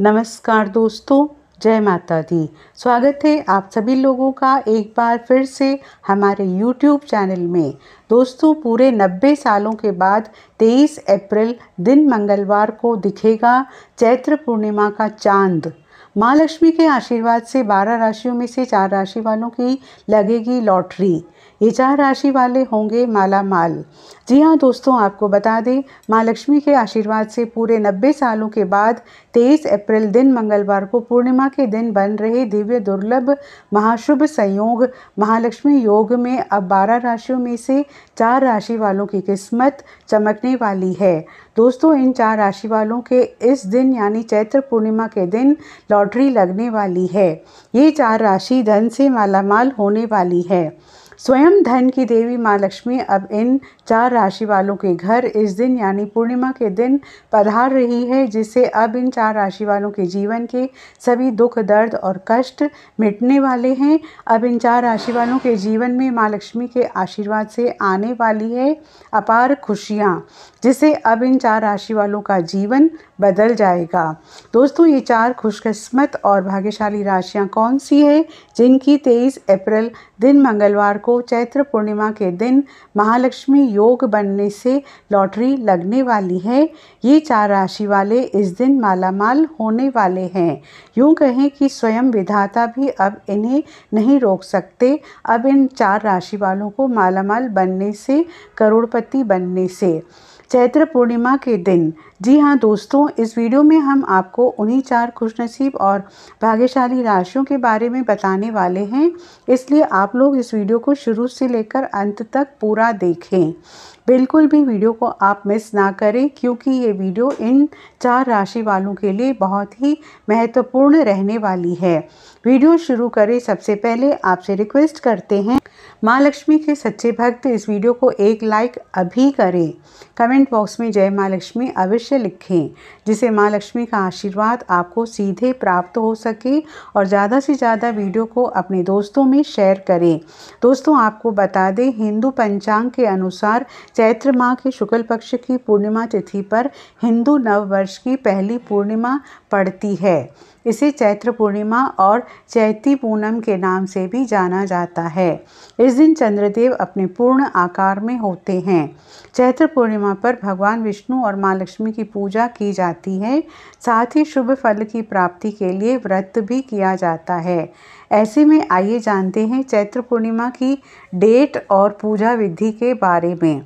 नमस्कार दोस्तों जय माता दी स्वागत है आप सभी लोगों का एक बार फिर से हमारे YouTube चैनल में दोस्तों पूरे 90 सालों के बाद 23 अप्रैल दिन मंगलवार को दिखेगा चैत्र पूर्णिमा का चांद माँ लक्ष्मी के आशीर्वाद से 12 राशियों में से चार राशि वालों की लगेगी लॉटरी ये चार राशि वाले होंगे माला माल जी हाँ दोस्तों आपको बता दें माँ लक्ष्मी के आशीर्वाद से पूरे नब्बे सालों के बाद तेईस अप्रैल दिन मंगलवार को पूर्णिमा के दिन बन रहे दिव्य दुर्लभ महाशुभ संयोग महालक्ष्मी योग में अब बारह राशियों में से चार राशि वालों की किस्मत चमकने वाली है दोस्तों इन चार राशि वालों के इस दिन यानी चैत्र पूर्णिमा के दिन लॉटरी लगने वाली है ये चार राशि धन से मालामाल होने वाली है स्वयं धन की देवी माँ लक्ष्मी अब इन चार राशि वालों के घर इस दिन यानी पूर्णिमा के दिन पधार रही है जिससे अब इन चार राशि वालों के जीवन के सभी दुख दर्द और कष्ट मिटने वाले हैं अब इन चार राशि वालों के जीवन में माँ लक्ष्मी के आशीर्वाद से आने वाली है अपार खुशियाँ जिससे अब इन चार राशि वालों का जीवन बदल जाएगा दोस्तों ये चार खुशकस्मत और भाग्यशाली राशियाँ कौन सी है जिनकी तेईस अप्रैल दिन मंगलवार को चैत्र पूर्णिमा के दिन महालक्ष्मी योग बनने से लॉटरी लगने वाली है ये चार राशि वाले इस दिन मालामाल होने वाले हैं यूं कहें कि स्वयं विधाता भी अब इन्हें नहीं रोक सकते अब इन चार राशि वालों को मालामाल बनने से करोड़पति बनने से चैत्र पूर्णिमा के दिन जी हाँ दोस्तों इस वीडियो में हम आपको उन्हीं चार खुशनसीब और भाग्यशाली राशियों के बारे में बताने वाले हैं इसलिए आप लोग इस वीडियो को शुरू से लेकर अंत तक पूरा देखें बिल्कुल भी वीडियो को आप मिस ना करें क्योंकि ये वीडियो इन चार राशि वालों के लिए बहुत ही महत्वपूर्ण रहने वाली है वीडियो शुरू करें सबसे पहले आपसे रिक्वेस्ट करते हैं माँ लक्ष्मी के सच्चे भक्त इस वीडियो को एक लाइक अभी करें कमेंट बॉक्स में जय माँ लक्ष्मी अवश्य लिखें जिसे माँ लक्ष्मी का आशीर्वाद आपको सीधे प्राप्त हो सके और ज़्यादा से ज़्यादा वीडियो को अपने दोस्तों में शेयर करें दोस्तों आपको बता दें हिंदू पंचांग के अनुसार चैत्र माह के शुक्ल पक्ष की पूर्णिमा तिथि पर हिंदू नववर्ष की पहली पूर्णिमा पड़ती है इसे चैत्र पूर्णिमा और चैती पूनम के नाम से भी जाना जाता है इस दिन चंद्रदेव अपने पूर्ण आकार में होते हैं चैत्र पूर्णिमा पर भगवान विष्णु और माँ लक्ष्मी की पूजा की जाती है साथ ही शुभ फल की प्राप्ति के लिए व्रत भी किया जाता है ऐसे में आइए जानते हैं चैत्र पूर्णिमा की डेट और पूजा विधि के बारे में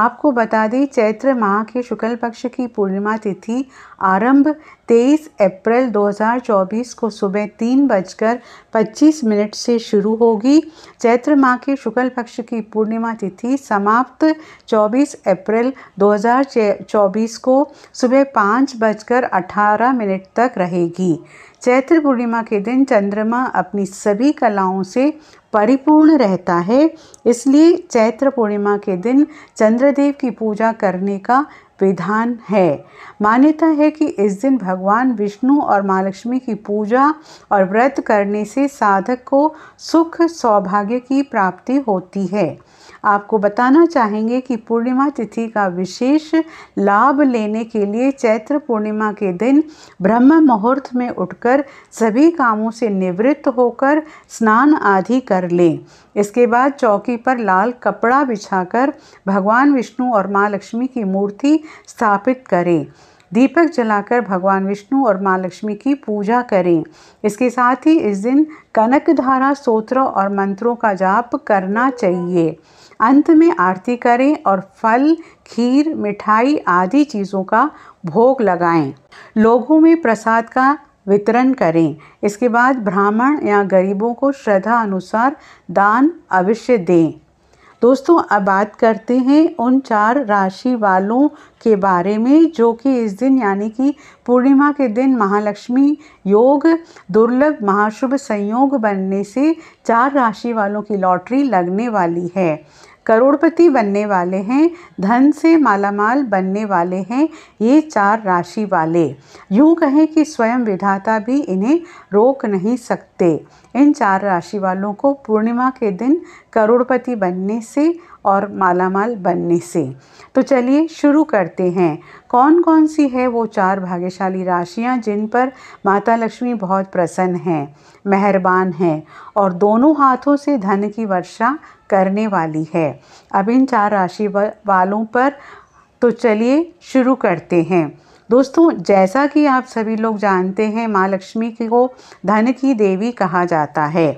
आपको बता दें चैत्र माह के शुक्ल पक्ष की पूर्णिमा तिथि आरंभ 23 अप्रैल 2024 को सुबह तीन बजकर पच्चीस मिनट से शुरू होगी चैत्र माह के शुक्ल पक्ष की पूर्णिमा तिथि समाप्त 24 अप्रैल 2024 को सुबह पाँच बजकर अठारह मिनट तक रहेगी चैत्र पूर्णिमा के दिन चंद्रमा अपनी सभी कलाओं से परिपूर्ण रहता है इसलिए चैत्र पूर्णिमा के दिन चंद्रदेव की पूजा करने का विधान है मान्यता है कि इस दिन भगवान विष्णु और महालक्ष्मी की पूजा और व्रत करने से साधक को सुख सौभाग्य की प्राप्ति होती है आपको बताना चाहेंगे कि पूर्णिमा तिथि का विशेष लाभ लेने के लिए चैत्र पूर्णिमा के दिन ब्रह्म मुहूर्त में उठकर सभी कामों से निवृत्त होकर स्नान आदि कर लें इसके बाद चौकी पर लाल कपड़ा बिछाकर भगवान विष्णु और माँ लक्ष्मी की मूर्ति स्थापित करें दीपक जलाकर भगवान विष्णु और माँ लक्ष्मी की पूजा करें इसके साथ ही इस दिन कनक धारा सूत्र और मंत्रों का जाप करना चाहिए अंत में आरती करें और फल खीर मिठाई आदि चीज़ों का भोग लगाएं लोगों में प्रसाद का वितरण करें इसके बाद ब्राह्मण या गरीबों को श्रद्धा अनुसार दान अवश्य दें दोस्तों अब बात करते हैं उन चार राशि वालों के बारे में जो कि इस दिन यानी कि पूर्णिमा के दिन महालक्ष्मी योग दुर्लभ महाशुभ संयोग बनने से चार राशि वालों की लॉटरी लगने वाली है करोड़पति बनने वाले हैं धन से मालामाल बनने वाले हैं ये चार राशि वाले यूँ कहें कि स्वयं विधाता भी इन्हें रोक नहीं सकते इन चार राशि वालों को पूर्णिमा के दिन करोड़पति बनने से और मालामाल बनने से तो चलिए शुरू करते हैं कौन कौन सी है वो चार भाग्यशाली राशियाँ जिन पर माता लक्ष्मी बहुत प्रसन्न हैं मेहरबान हैं और दोनों हाथों से धन की वर्षा करने वाली है अब इन चार राशि वालों पर तो चलिए शुरू करते हैं दोस्तों जैसा कि आप सभी लोग जानते हैं माँ लक्ष्मी को धन की देवी कहा जाता है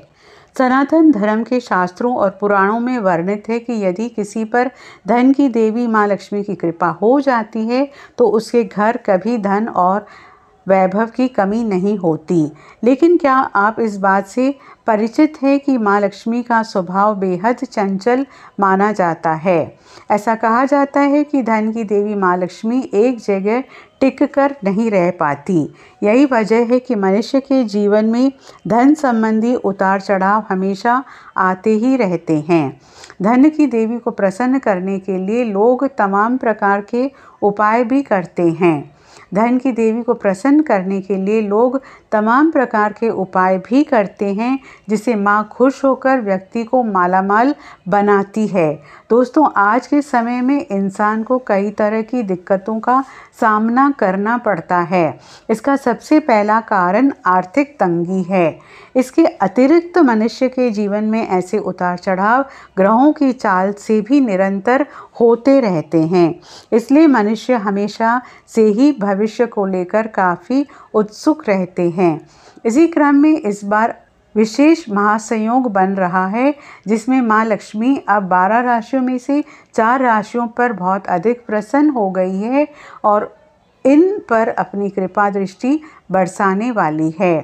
सनातन धर्म के शास्त्रों और पुराणों में वर्णित है कि यदि किसी पर धन की देवी माँ लक्ष्मी की कृपा हो जाती है तो उसके घर कभी धन और वैभव की कमी नहीं होती लेकिन क्या आप इस बात से परिचित हैं कि माँ लक्ष्मी का स्वभाव बेहद चंचल माना जाता है ऐसा कहा जाता है कि धन की देवी माँ लक्ष्मी एक जगह टिक कर नहीं रह पाती यही वजह है कि मनुष्य के जीवन में धन संबंधी उतार चढ़ाव हमेशा आते ही रहते हैं धन की देवी को प्रसन्न करने के लिए लोग तमाम प्रकार के उपाय भी करते हैं धन की देवी को प्रसन्न करने के लिए लोग तमाम प्रकार के उपाय भी करते हैं जिसे माँ खुश होकर व्यक्ति को मालामाल बनाती है दोस्तों आज के समय में इंसान को कई तरह की दिक्कतों का सामना करना पड़ता है इसका सबसे पहला कारण आर्थिक तंगी है इसके अतिरिक्त मनुष्य के जीवन में ऐसे उतार चढ़ाव ग्रहों की चाल से भी निरंतर होते रहते हैं इसलिए मनुष्य हमेशा से ही भविष्य को लेकर काफ़ी उत्सुक रहते हैं हैं इसी क्रम में इस बार विशेष महासंयोग बन रहा है जिसमें माँ लक्ष्मी अब बारह राशियों में से चार राशियों पर बहुत अधिक प्रसन्न हो गई है और इन पर अपनी कृपा दृष्टि बरसाने वाली है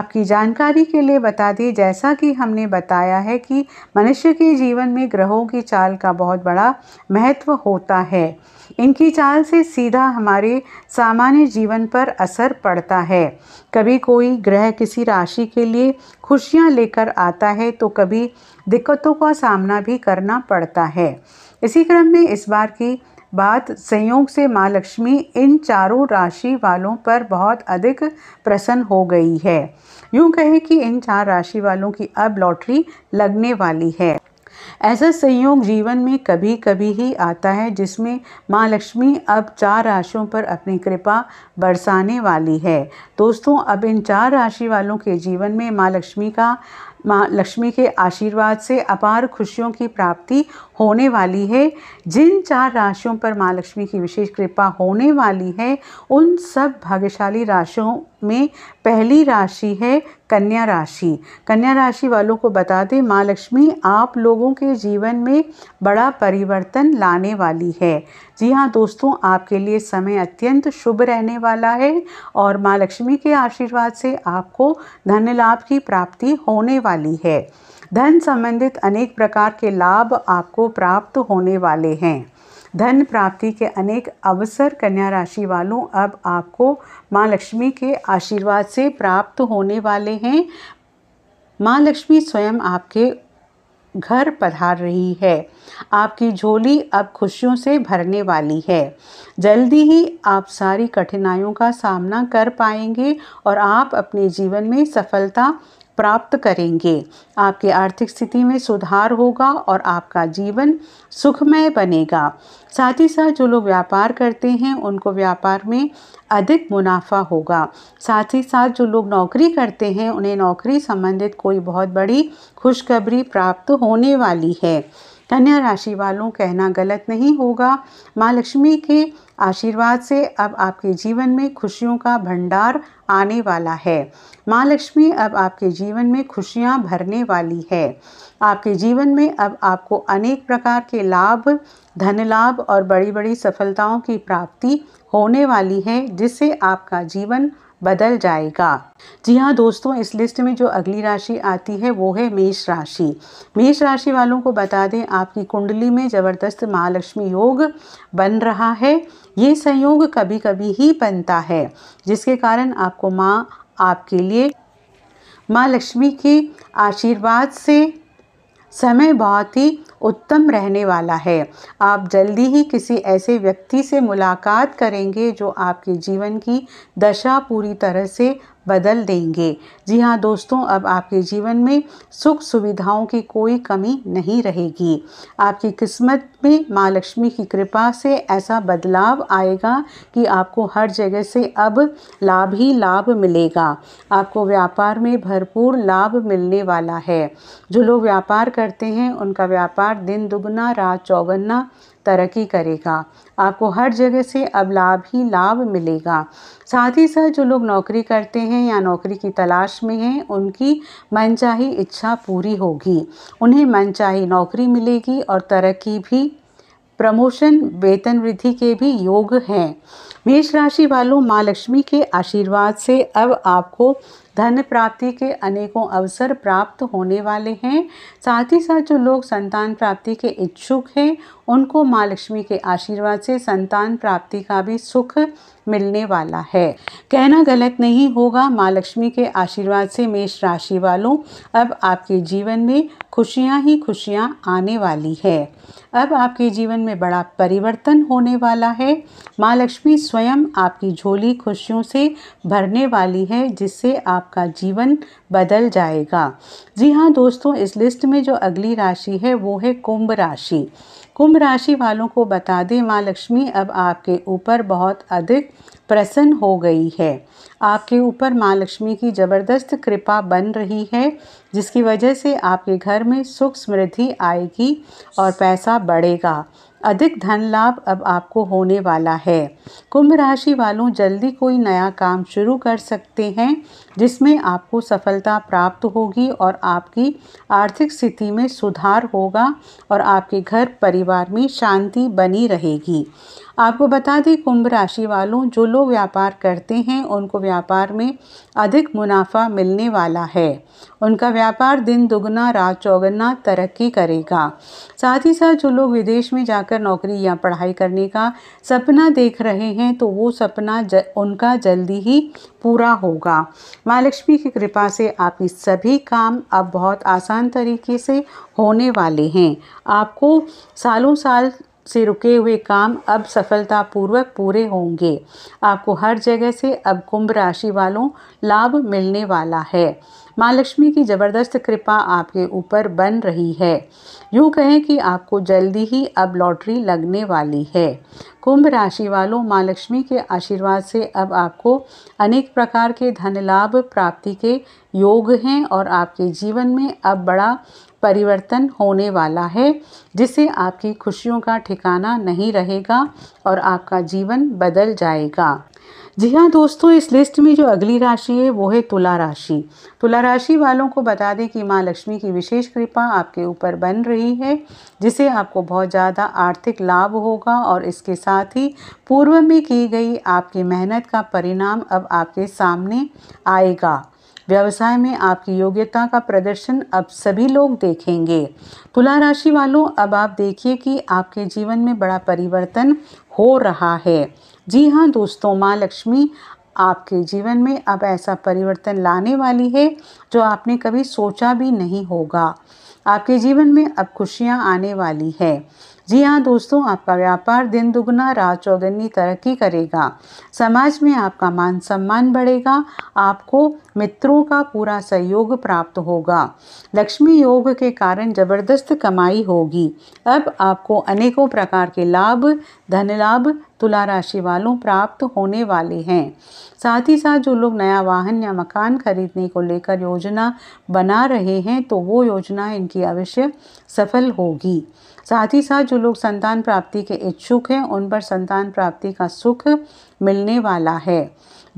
आपकी जानकारी के लिए बता दें जैसा कि हमने बताया है कि मनुष्य के जीवन में ग्रहों की चाल का बहुत बड़ा महत्व होता है इनकी चाल से सीधा हमारे सामान्य जीवन पर असर पड़ता है कभी कोई ग्रह किसी राशि के लिए खुशियाँ लेकर आता है तो कभी दिक्कतों का सामना भी करना पड़ता है इसी क्रम में इस बार की बात संयोग से माँ लक्ष्मी इन चारों राशि वालों पर बहुत अधिक प्रसन्न हो गई है यूं कहें कि इन चार राशि वालों की अब लॉटरी लगने वाली है ऐसा संयोग जीवन में कभी कभी ही आता है जिसमें माँ लक्ष्मी अब चार राशियों पर अपनी कृपा बरसाने वाली है दोस्तों अब इन चार राशि वालों के जीवन में माँ लक्ष्मी का माँ लक्ष्मी के आशीर्वाद से अपार खुशियों की प्राप्ति होने वाली है जिन चार राशियों पर माँ लक्ष्मी की विशेष कृपा होने वाली है उन सब भाग्यशाली राशियों में पहली राशि है कन्या राशि कन्या राशि वालों को बता दें माँ लक्ष्मी आप लोगों के जीवन में बड़ा परिवर्तन लाने वाली है जी हाँ दोस्तों आपके लिए समय अत्यंत शुभ रहने वाला है और माँ लक्ष्मी के आशीर्वाद से आपको धन लाभ की प्राप्ति होने वाली है धन संबंधित अनेक प्रकार के लाभ आपको प्राप्त होने वाले हैं धन प्राप्ति के अनेक अवसर कन्या राशि वालों अब आपको माँ लक्ष्मी के आशीर्वाद से प्राप्त होने वाले हैं माँ लक्ष्मी स्वयं आपके घर पधार रही है आपकी झोली अब खुशियों से भरने वाली है जल्दी ही आप सारी कठिनाइयों का सामना कर पाएंगे और आप अपने जीवन में सफलता प्राप्त करेंगे आपकी आर्थिक स्थिति में सुधार होगा और आपका जीवन सुखमय बनेगा साथ ही साथ जो लोग व्यापार करते हैं उनको व्यापार में अधिक मुनाफा होगा साथ ही साथ जो लोग नौकरी करते हैं उन्हें नौकरी संबंधित कोई बहुत बड़ी खुशखबरी प्राप्त होने वाली है कन्या राशि वालों कहना गलत नहीं होगा माँ लक्ष्मी के आशीर्वाद से अब आपके जीवन में खुशियों का भंडार आने वाला है माँ लक्ष्मी अब आपके जीवन में खुशियाँ भरने वाली है आपके जीवन में अब आपको अनेक प्रकार के लाभ धन लाभ और बड़ी बड़ी सफलताओं की प्राप्ति होने वाली है जिससे आपका जीवन बदल जाएगा जी हाँ दोस्तों इस लिस्ट में जो अगली राशि आती है वो है मेष राशि मेष राशि वालों को बता दें आपकी कुंडली में ज़बरदस्त महालक्ष्मी योग बन रहा है ये संयोग कभी कभी ही बनता है जिसके कारण आपको माँ आपके लिए माँ लक्ष्मी के आशीर्वाद से समय बहुत ही उत्तम रहने वाला है आप जल्दी ही किसी ऐसे व्यक्ति से मुलाकात करेंगे जो आपके जीवन की दशा पूरी तरह से बदल देंगे जी हाँ दोस्तों अब आपके जीवन में सुख सुविधाओं की कोई कमी नहीं रहेगी आपकी किस्मत में माँ लक्ष्मी की कृपा से ऐसा बदलाव आएगा कि आपको हर जगह से अब लाभ ही लाभ मिलेगा आपको व्यापार में भरपूर लाभ मिलने वाला है जो लोग व्यापार करते हैं उनका व्यापार दिन दुगना रात चौगन्ना तरक्की करेगा आपको हर जगह से अब लाभ ही लाभ मिलेगा साथ ही साथ जो लोग नौकरी करते हैं या नौकरी की तलाश में हैं उनकी मनचाही इच्छा पूरी होगी उन्हें मनचाही नौकरी मिलेगी और तरक्की भी प्रमोशन वेतन वृद्धि के भी योग हैं मेष राशि वालों माँ लक्ष्मी के आशीर्वाद से अब आपको धन प्राप्ति के अनेकों अवसर प्राप्त होने वाले हैं साथ ही साथ जो लोग संतान प्राप्ति के इच्छुक हैं उनको माँ लक्ष्मी के आशीर्वाद से संतान प्राप्ति का भी सुख मिलने वाला है कहना गलत नहीं होगा माँ लक्ष्मी के आशीर्वाद से मेष राशि वालों अब आपके जीवन में खुशियाँ ही खुशियाँ आने वाली है अब आपके जीवन में बड़ा परिवर्तन होने वाला है माँ लक्ष्मी स्वयं आपकी झोली खुशियों से भरने वाली है जिससे आपका जीवन बदल जाएगा जी हाँ दोस्तों इस लिस्ट में जो अगली राशि है वो है कुंभ राशि कुंभ राशि वालों को बता दें माँ लक्ष्मी अब आपके ऊपर बहुत अधिक प्रसन्न हो गई है आपके ऊपर माँ लक्ष्मी की ज़बरदस्त कृपा बन रही है जिसकी वजह से आपके घर में सुख समृद्धि आएगी और पैसा बढ़ेगा अधिक धन लाभ अब आपको होने वाला है कुंभ राशि वालों जल्दी कोई नया काम शुरू कर सकते हैं जिसमें आपको सफलता प्राप्त होगी और आपकी आर्थिक स्थिति में सुधार होगा और आपके घर परिवार में शांति बनी रहेगी आपको बता दें कुंभ राशि वालों जो लोग व्यापार करते हैं उनको व्यापार में अधिक मुनाफा मिलने वाला है उनका व्यापार दिन दुगना रात चौगना तरक्की करेगा साथ ही साथ जो लोग विदेश में जाकर नौकरी या पढ़ाई करने का सपना देख रहे हैं तो वो सपना ज, उनका जल्दी ही पूरा होगा माँ लक्ष्मी की कृपा से आपकी सभी काम अब बहुत आसान तरीके से होने वाले हैं आपको सालों साल से रुके हुए काम अब सफलतापूर्वक पूरे होंगे आपको हर जगह से अब कुंभ राशि वालों लाभ मिलने वाला है माँ लक्ष्मी की ज़बरदस्त कृपा आपके ऊपर बन रही है यूँ कहें कि आपको जल्दी ही अब लॉटरी लगने वाली है कुंभ राशि वालों माँ लक्ष्मी के आशीर्वाद से अब आपको अनेक प्रकार के धन लाभ प्राप्ति के योग हैं और आपके जीवन में अब बड़ा परिवर्तन होने वाला है जिससे आपकी खुशियों का ठिकाना नहीं रहेगा और आपका जीवन बदल जाएगा जी हाँ दोस्तों इस लिस्ट में जो अगली राशि है वो है तुला राशि तुला राशि वालों को बता दें कि माँ लक्ष्मी की विशेष कृपा आपके ऊपर बन रही है जिसे आपको बहुत ज़्यादा आर्थिक लाभ होगा और इसके साथ ही पूर्व में की गई आपकी मेहनत का परिणाम अब आपके सामने आएगा व्यवसाय में आपकी योग्यता का प्रदर्शन अब सभी लोग देखेंगे तुला राशि वालों अब आप देखिए कि आपके जीवन में बड़ा परिवर्तन हो रहा है जी हाँ दोस्तों माँ लक्ष्मी आपके जीवन में अब ऐसा परिवर्तन लाने वाली है जो आपने कभी सोचा भी नहीं होगा आपके जीवन में अब खुशियाँ आने वाली है जी हाँ दोस्तों आपका व्यापार दिन दुगना रात चौगनी तरक्की करेगा समाज में आपका मान सम्मान बढ़ेगा आपको मित्रों का पूरा सहयोग प्राप्त होगा लक्ष्मी योग के कारण जबरदस्त कमाई होगी अब आपको अनेकों प्रकार के लाभ धन लाभ तुला राशि वालों प्राप्त होने वाले हैं साथ ही साथ जो लोग नया वाहन या मकान खरीदने को लेकर योजना बना रहे हैं तो वो योजना इनकी अवश्य सफल होगी साथ ही साथ जो लोग संतान प्राप्ति के इच्छुक हैं उन पर संतान प्राप्ति का सुख मिलने वाला है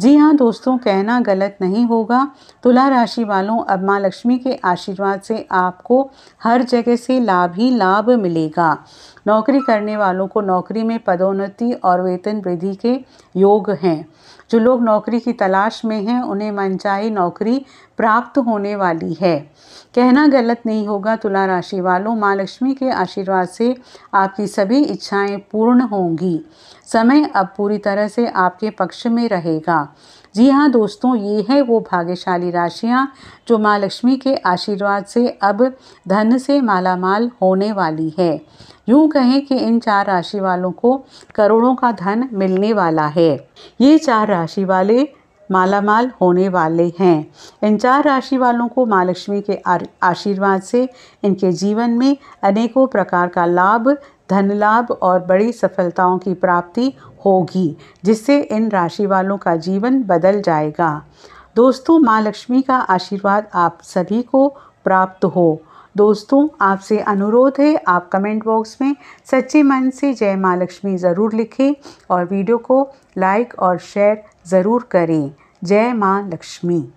जी हाँ दोस्तों कहना गलत नहीं होगा तुला राशि वालों अब माँ लक्ष्मी के आशीर्वाद से आपको हर जगह से लाभ ही लाभ मिलेगा नौकरी करने वालों को नौकरी में पदोन्नति और वेतन वृद्धि के योग हैं जो लोग नौकरी की तलाश में हैं उन्हें मनचाही नौकरी प्राप्त होने वाली है कहना गलत नहीं होगा तुला राशि वालों माँ लक्ष्मी के आशीर्वाद से आपकी सभी इच्छाएं पूर्ण होंगी समय अब पूरी तरह से आपके पक्ष में रहेगा जी हाँ दोस्तों ये है वो भाग्यशाली राशियाँ जो माँ लक्ष्मी के आशीर्वाद से अब धन से मालामाल होने वाली है यूँ कहें कि इन चार राशि वालों को करोड़ों का धन मिलने वाला है ये चार राशि वाले मालामाल होने वाले हैं इन चार राशि वालों को माँ लक्ष्मी के आशीर्वाद से इनके जीवन में अनेकों प्रकार का लाभ धन लाभ और बड़ी सफलताओं की प्राप्ति होगी जिससे इन राशि वालों का जीवन बदल जाएगा दोस्तों माँ लक्ष्मी का आशीर्वाद आप सभी को प्राप्त हो दोस्तों आपसे अनुरोध है आप कमेंट बॉक्स में सच्चे मन से जय माँ लक्ष्मी ज़रूर लिखें और वीडियो को लाइक और शेयर ज़रूर करें जय माँ लक्ष्मी